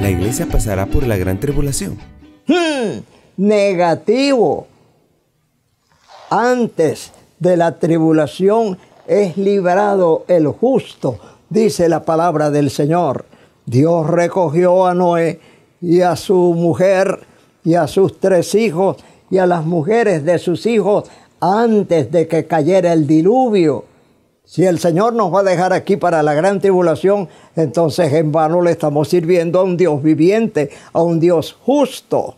la iglesia pasará por la gran tribulación. Hmm, negativo. Antes de la tribulación es librado el justo, dice la palabra del Señor. Dios recogió a Noé y a su mujer y a sus tres hijos y a las mujeres de sus hijos antes de que cayera el diluvio. Si el Señor nos va a dejar aquí para la gran tribulación, entonces en vano le estamos sirviendo a un Dios viviente, a un Dios justo.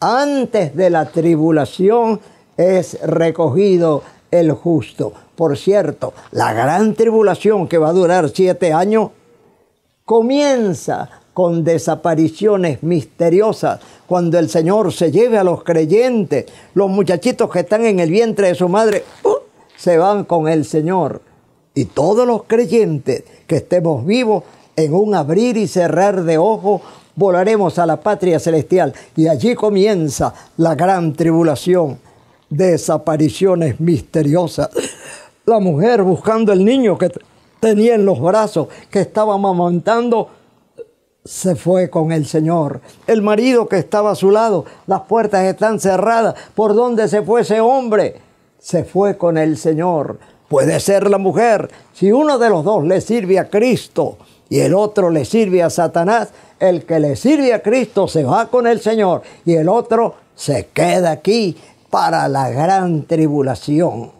Antes de la tribulación es recogido el justo. Por cierto, la gran tribulación que va a durar siete años comienza con desapariciones misteriosas, cuando el Señor se lleve a los creyentes, los muchachitos que están en el vientre de su madre, se van con el Señor. Y todos los creyentes que estemos vivos, en un abrir y cerrar de ojos, volaremos a la patria celestial. Y allí comienza la gran tribulación. Desapariciones misteriosas. La mujer buscando el niño que tenía en los brazos, que estaba amamantando, se fue con el Señor. El marido que estaba a su lado, las puertas están cerradas. ¿Por dónde se fue ese hombre? se fue con el Señor. Puede ser la mujer. Si uno de los dos le sirve a Cristo y el otro le sirve a Satanás, el que le sirve a Cristo se va con el Señor y el otro se queda aquí para la gran tribulación.